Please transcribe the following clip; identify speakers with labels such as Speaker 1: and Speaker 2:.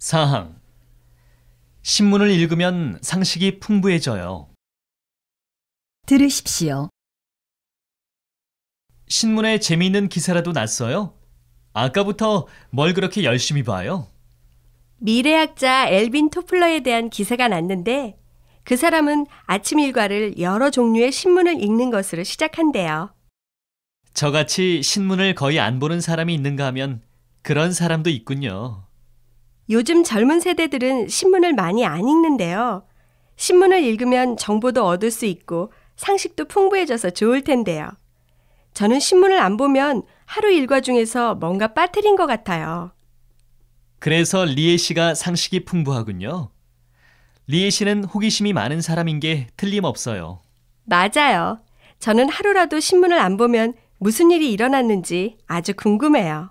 Speaker 1: 사항 신문을 읽으면 상식이
Speaker 2: 풍부해져요. 들으십시오.
Speaker 1: 신문에 재미있는 기사라도 났어요? 아까부터 뭘 그렇게 열심히 봐요?
Speaker 3: 미래학자 엘빈 토플러에 대한 기사가 났는데 그 사람은 아침 일과를 여러 종류의 신문을 읽는 것으로 시작한대요.
Speaker 1: 저같이 신문을 거의 안 보는 사람이 있는가 하면 그런 사람도 있군요.
Speaker 3: 요즘 젊은 세대들은 신문을 많이 안 읽는데요. 신문을 읽으면 정보도 얻을 수 있고 상식도 풍부해져서 좋을 텐데요. 저는 신문을 안 보면 하루 일과 중에서 뭔가 빠뜨린 것 같아요.
Speaker 1: 그래서 리에 씨가 상식이 풍부하군요. 리에 씨는 호기심이 많은 사람인 게 틀림없어요.
Speaker 3: 맞아요. 저는 하루라도 신문을 안 보면
Speaker 4: 무슨 일이 일어났는지 아주 궁금해요.